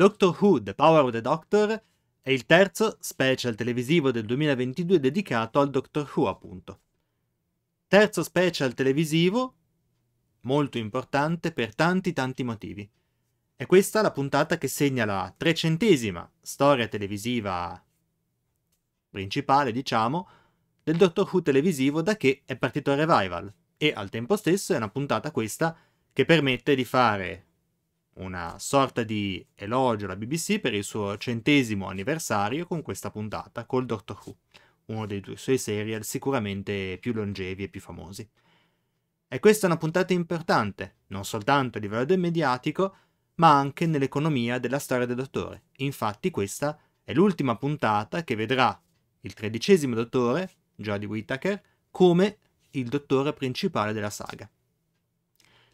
Doctor Who The Power of the Doctor è il terzo special televisivo del 2022 dedicato al Doctor Who, appunto. Terzo special televisivo molto importante per tanti tanti motivi. È questa la puntata che segna la trecentesima storia televisiva principale, diciamo, del Doctor Who televisivo da che è partito il revival. E al tempo stesso è una puntata questa che permette di fare una sorta di elogio alla BBC per il suo centesimo anniversario con questa puntata col Doctor Who, uno dei due suoi serial sicuramente più longevi e più famosi. E questa è una puntata importante, non soltanto a livello del mediatico, ma anche nell'economia della storia del Dottore. Infatti questa è l'ultima puntata che vedrà il tredicesimo Dottore, Jodie Whittaker, come il Dottore principale della saga.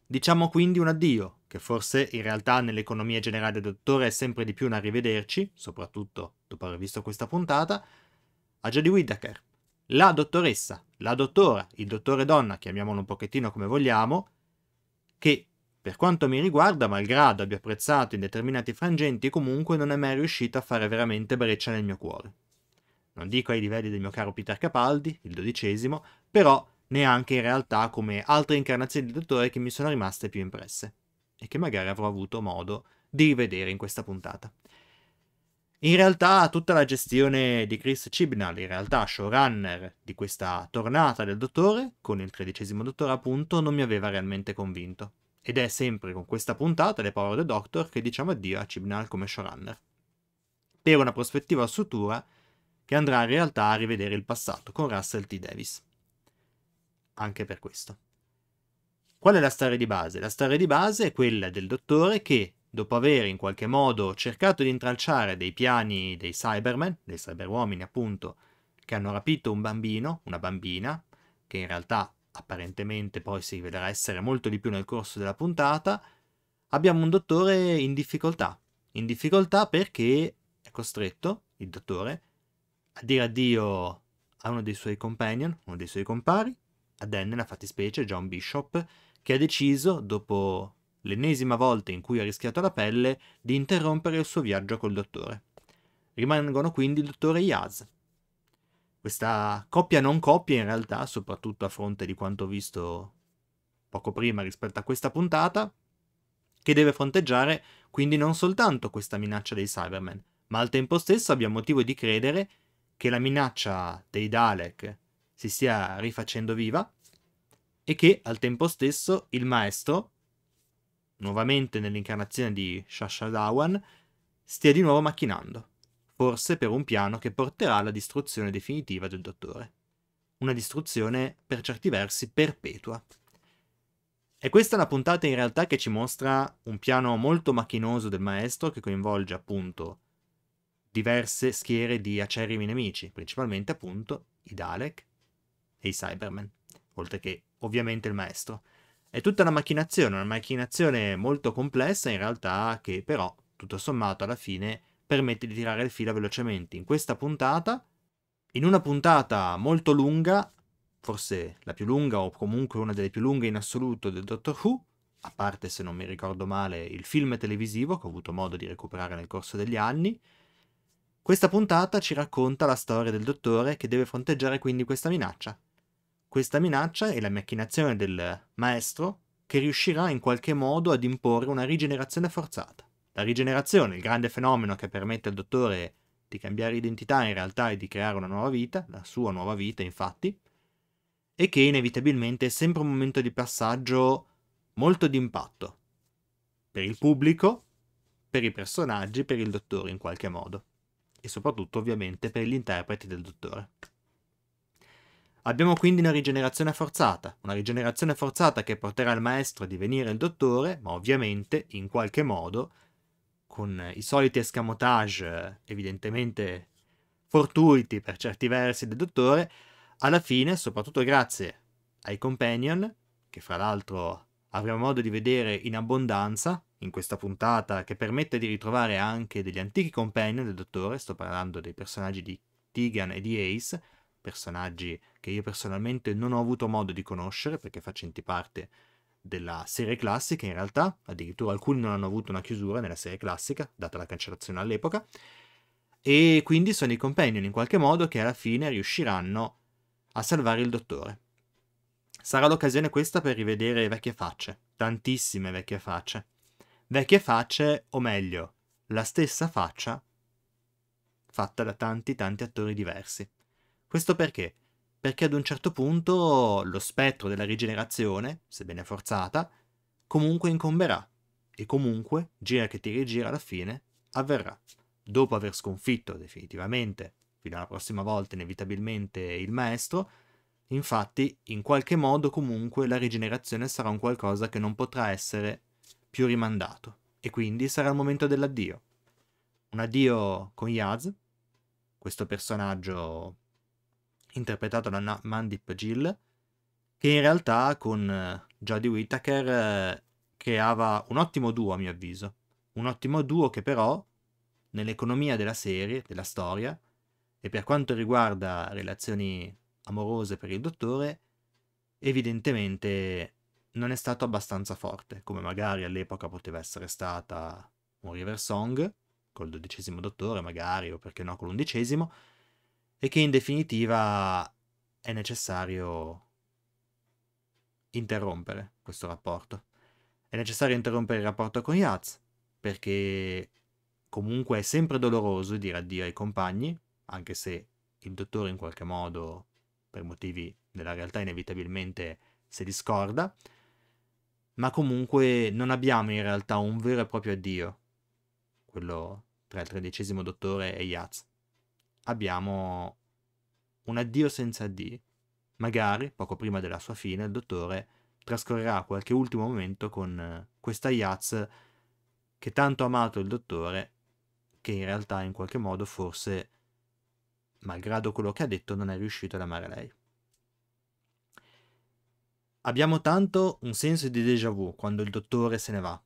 Diciamo quindi un addio che forse in realtà nell'economia generale del dottore è sempre di più un arrivederci, soprattutto dopo aver visto questa puntata, a Jodie Whittaker. La dottoressa, la dottora, il dottore donna, chiamiamolo un pochettino come vogliamo, che per quanto mi riguarda, malgrado abbia apprezzato in determinati frangenti, comunque non è mai riuscita a fare veramente breccia nel mio cuore. Non dico ai livelli del mio caro Peter Capaldi, il dodicesimo, però neanche in realtà come altre incarnazioni di dottore che mi sono rimaste più impresse e che magari avrò avuto modo di rivedere in questa puntata. In realtà tutta la gestione di Chris Chibnall, in realtà showrunner di questa tornata del dottore, con il tredicesimo dottore appunto, non mi aveva realmente convinto. Ed è sempre con questa puntata, Le Power of the Doctor, che diciamo addio a Chibnall come showrunner. Per una prospettiva futura che andrà in realtà a rivedere il passato con Russell T. Davis. Anche per questo. Qual è la storia di base? La storia di base è quella del dottore che, dopo aver in qualche modo cercato di intralciare dei piani dei Cybermen, dei cyberuomini appunto, che hanno rapito un bambino, una bambina, che in realtà apparentemente poi si vedrà essere molto di più nel corso della puntata, abbiamo un dottore in difficoltà. In difficoltà perché è costretto, il dottore, a dire addio a uno dei suoi companion, uno dei suoi compari, a Dan, nella fattispecie John Bishop, che ha deciso, dopo l'ennesima volta in cui ha rischiato la pelle, di interrompere il suo viaggio col dottore. Rimangono quindi il dottore Yaz. Questa coppia non coppia in realtà, soprattutto a fronte di quanto visto poco prima rispetto a questa puntata, che deve fronteggiare quindi non soltanto questa minaccia dei Cybermen, ma al tempo stesso abbiamo motivo di credere che la minaccia dei Dalek si stia rifacendo viva e che al tempo stesso il maestro, nuovamente nell'incarnazione di Shashadawan, stia di nuovo macchinando, forse per un piano che porterà alla distruzione definitiva del dottore. Una distruzione per certi versi perpetua. E questa è una puntata in realtà che ci mostra un piano molto macchinoso del maestro che coinvolge appunto diverse schiere di acerrimi nemici, principalmente appunto i Dalek, e i Cybermen, oltre che ovviamente il maestro. È tutta una macchinazione, una macchinazione molto complessa in realtà che però, tutto sommato, alla fine permette di tirare il filo velocemente. In questa puntata, in una puntata molto lunga, forse la più lunga o comunque una delle più lunghe in assoluto del Doctor Who, a parte se non mi ricordo male il film televisivo che ho avuto modo di recuperare nel corso degli anni, questa puntata ci racconta la storia del dottore che deve fronteggiare quindi questa minaccia, questa minaccia è la macchinazione del maestro che riuscirà in qualche modo ad imporre una rigenerazione forzata. La rigenerazione, il grande fenomeno che permette al dottore di cambiare identità in realtà e di creare una nuova vita, la sua nuova vita infatti, e che inevitabilmente è sempre un momento di passaggio molto d'impatto per il pubblico, per i personaggi, per il dottore in qualche modo e soprattutto ovviamente per gli interpreti del dottore. Abbiamo quindi una rigenerazione forzata, una rigenerazione forzata che porterà il maestro a divenire il dottore, ma ovviamente, in qualche modo, con i soliti escamotage evidentemente fortuiti per certi versi del dottore, alla fine, soprattutto grazie ai companion, che fra l'altro avremo modo di vedere in abbondanza in questa puntata, che permette di ritrovare anche degli antichi companion del dottore, sto parlando dei personaggi di Tegan e di Ace, personaggi che io personalmente non ho avuto modo di conoscere perché facenti parte della serie classica in realtà, addirittura alcuni non hanno avuto una chiusura nella serie classica, data la cancellazione all'epoca, e quindi sono i companion in qualche modo che alla fine riusciranno a salvare il dottore. Sarà l'occasione questa per rivedere vecchie facce, tantissime vecchie facce. Vecchie facce, o meglio, la stessa faccia fatta da tanti tanti attori diversi. Questo perché? Perché ad un certo punto lo spettro della rigenerazione, sebbene forzata, comunque incomberà e comunque, gira che ti rigira alla fine, avverrà. Dopo aver sconfitto definitivamente, fino alla prossima volta inevitabilmente, il maestro, infatti in qualche modo comunque la rigenerazione sarà un qualcosa che non potrà essere più rimandato e quindi sarà il momento dell'addio. Un addio con Yaz, questo personaggio interpretato da Mandip Gill, che in realtà con eh, Jodie Whittaker eh, creava un ottimo duo a mio avviso. Un ottimo duo che però, nell'economia della serie, della storia, e per quanto riguarda relazioni amorose per il dottore, evidentemente non è stato abbastanza forte, come magari all'epoca poteva essere stata un River Song, col dodicesimo dottore magari, o perché no con l'undicesimo, e che in definitiva è necessario interrompere questo rapporto. È necessario interrompere il rapporto con Yaz perché comunque è sempre doloroso dire addio ai compagni, anche se il dottore in qualche modo, per motivi della realtà, inevitabilmente si discorda, ma comunque non abbiamo in realtà un vero e proprio addio, quello tra il tredicesimo dottore e Yaz abbiamo un addio senza D. Magari, poco prima della sua fine, il dottore trascorrerà qualche ultimo momento con eh, questa Yaz che tanto ha amato il dottore, che in realtà in qualche modo forse, malgrado quello che ha detto, non è riuscito ad amare lei. Abbiamo tanto un senso di déjà vu quando il dottore se ne va.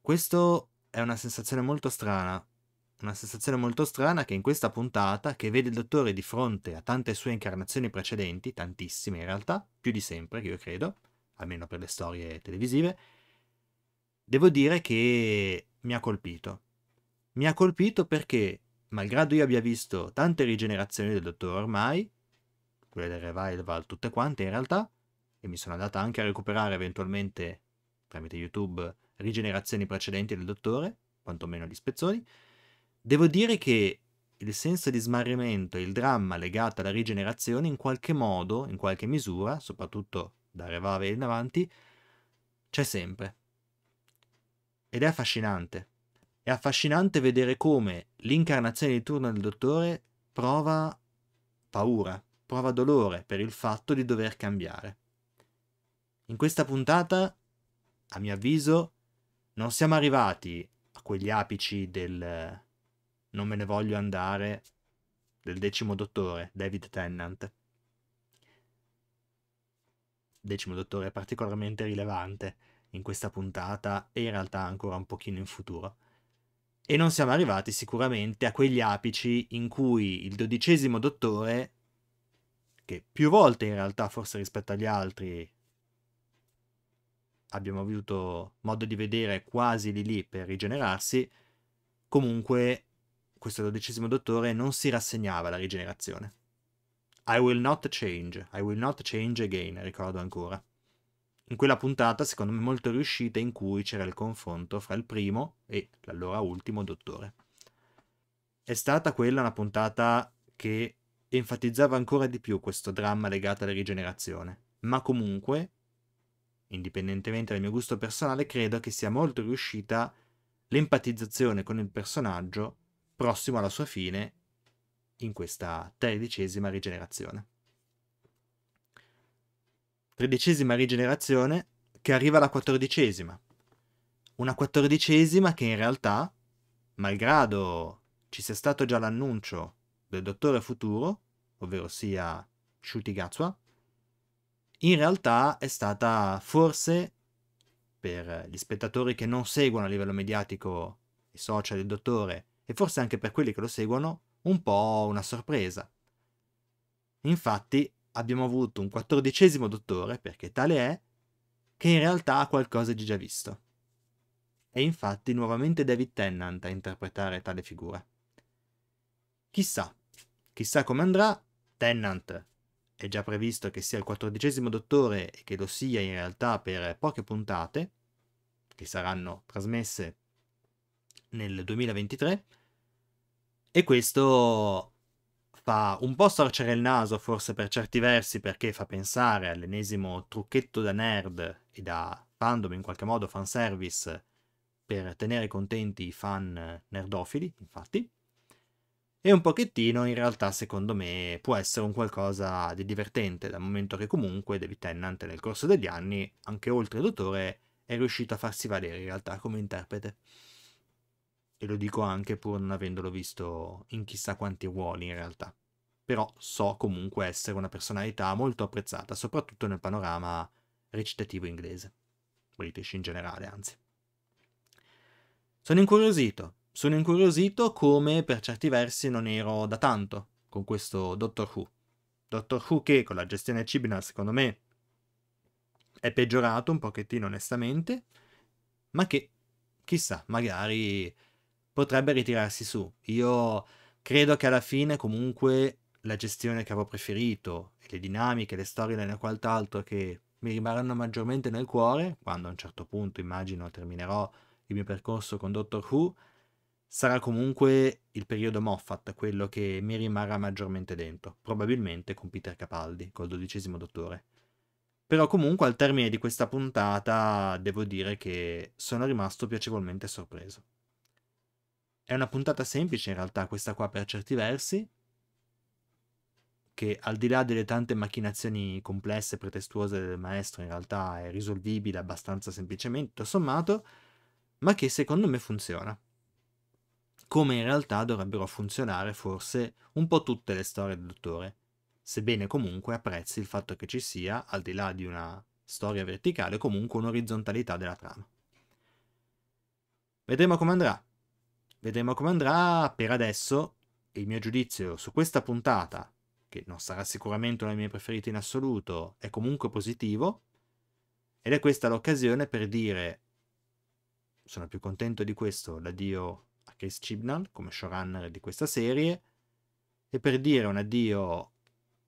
Questo è una sensazione molto strana, una sensazione molto strana che in questa puntata, che vede il dottore di fronte a tante sue incarnazioni precedenti, tantissime in realtà, più di sempre, io credo, almeno per le storie televisive, devo dire che mi ha colpito. Mi ha colpito perché, malgrado io abbia visto tante rigenerazioni del dottore ormai, quelle del revival, tutte quante in realtà, e mi sono andata anche a recuperare eventualmente tramite YouTube rigenerazioni precedenti del dottore, quantomeno gli spezzoni, Devo dire che il senso di smarrimento e il dramma legato alla rigenerazione in qualche modo, in qualche misura, soprattutto da Revave in avanti, c'è sempre. Ed è affascinante. È affascinante vedere come l'incarnazione di turno del dottore prova paura, prova dolore per il fatto di dover cambiare. In questa puntata, a mio avviso, non siamo arrivati a quegli apici del non me ne voglio andare del decimo dottore, David Tennant. Decimo dottore particolarmente rilevante in questa puntata e in realtà ancora un pochino in futuro. E non siamo arrivati sicuramente a quegli apici in cui il dodicesimo dottore, che più volte in realtà forse rispetto agli altri abbiamo avuto modo di vedere quasi lì lì per rigenerarsi, comunque questo dodicesimo dottore non si rassegnava alla rigenerazione. I will not change, I will not change again, ricordo ancora. In quella puntata, secondo me molto riuscita, in cui c'era il confronto fra il primo e l'allora ultimo dottore. È stata quella una puntata che enfatizzava ancora di più questo dramma legato alla rigenerazione, ma comunque, indipendentemente dal mio gusto personale, credo che sia molto riuscita l'empatizzazione con il personaggio prossimo alla sua fine in questa tredicesima rigenerazione. Tredicesima rigenerazione che arriva alla quattordicesima. Una quattordicesima che in realtà, malgrado ci sia stato già l'annuncio del dottore futuro, ovvero sia Shutigatsua, in realtà è stata forse, per gli spettatori che non seguono a livello mediatico i social del dottore, e forse anche per quelli che lo seguono un po' una sorpresa. Infatti abbiamo avuto un quattordicesimo dottore, perché tale è, che in realtà ha qualcosa di già visto. E infatti nuovamente David Tennant a interpretare tale figura. Chissà, chissà come andrà, Tennant è già previsto che sia il quattordicesimo dottore e che lo sia in realtà per poche puntate, che saranno trasmesse nel 2023 e questo fa un po' storcere il naso forse per certi versi perché fa pensare all'ennesimo trucchetto da nerd e da fandom in qualche modo fanservice per tenere contenti i fan nerdofili infatti e un pochettino in realtà secondo me può essere un qualcosa di divertente dal momento che comunque David Tennant nel corso degli anni anche oltre dottore è riuscito a farsi valere in realtà come interprete e lo dico anche pur non avendolo visto in chissà quanti ruoli in realtà. Però so comunque essere una personalità molto apprezzata, soprattutto nel panorama recitativo inglese, british in generale anzi. Sono incuriosito, sono incuriosito come per certi versi non ero da tanto con questo Doctor Who. Doctor Who che con la gestione Cibinal secondo me è peggiorato un pochettino onestamente, ma che chissà, magari potrebbe ritirarsi su. Io credo che alla fine comunque la gestione che avevo preferito, le dinamiche, le storie e quant'altro che mi rimarranno maggiormente nel cuore, quando a un certo punto immagino terminerò il mio percorso con Doctor Who, sarà comunque il periodo Moffat quello che mi rimarrà maggiormente dentro, probabilmente con Peter Capaldi, col dodicesimo dottore. Però comunque al termine di questa puntata devo dire che sono rimasto piacevolmente sorpreso. È una puntata semplice in realtà questa qua per certi versi, che al di là delle tante macchinazioni complesse e pretestuose del maestro in realtà è risolvibile abbastanza semplicemente, tutto sommato, ma che secondo me funziona. Come in realtà dovrebbero funzionare forse un po' tutte le storie del dottore, sebbene comunque apprezzi il fatto che ci sia, al di là di una storia verticale, comunque un'orizzontalità della trama. Vedremo come andrà. Vedremo come andrà. Per adesso il mio giudizio su questa puntata, che non sarà sicuramente una delle mie preferite in assoluto, è comunque positivo. Ed è questa l'occasione per dire, sono più contento di questo, l'addio a Chris Chibnall come showrunner di questa serie, e per dire un addio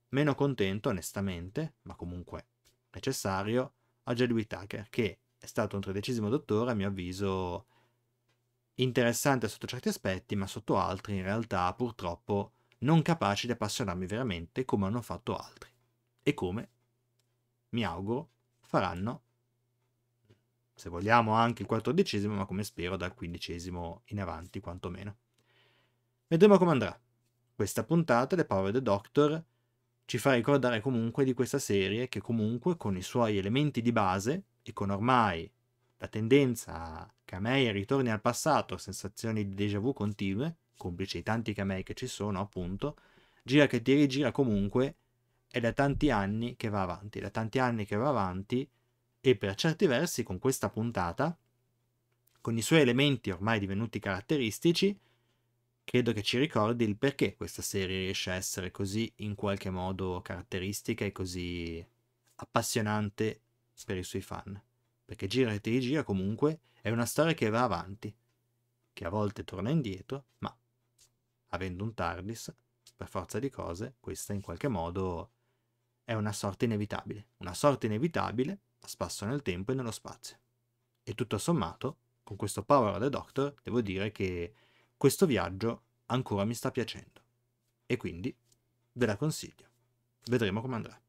meno contento, onestamente, ma comunque necessario, a Jed Tucker, che è stato un tredicesimo dottore, a mio avviso, interessante sotto certi aspetti, ma sotto altri in realtà purtroppo non capaci di appassionarmi veramente come hanno fatto altri. E come, mi auguro, faranno, se vogliamo, anche il quattordicesimo, ma come spero dal quindicesimo in avanti quantomeno. Vedremo come andrà. Questa puntata, Le of the Doctor, ci fa ricordare comunque di questa serie che comunque con i suoi elementi di base e con ormai la tendenza a Kamei ritorni al passato, sensazioni di déjà vu continue, complice i tanti Kamei che ci sono, appunto, gira che ti rigira comunque, è da tanti anni che va avanti, da tanti anni che va avanti, e per certi versi con questa puntata, con i suoi elementi ormai divenuti caratteristici, credo che ci ricordi il perché questa serie riesce a essere così in qualche modo caratteristica e così appassionante per i suoi fan perché gira e rigira comunque è una storia che va avanti, che a volte torna indietro, ma avendo un TARDIS, per forza di cose, questa in qualche modo è una sorte inevitabile, una sorte inevitabile a spasso nel tempo e nello spazio. E tutto sommato, con questo Power of the Doctor, devo dire che questo viaggio ancora mi sta piacendo. E quindi ve la consiglio. Vedremo come andrà.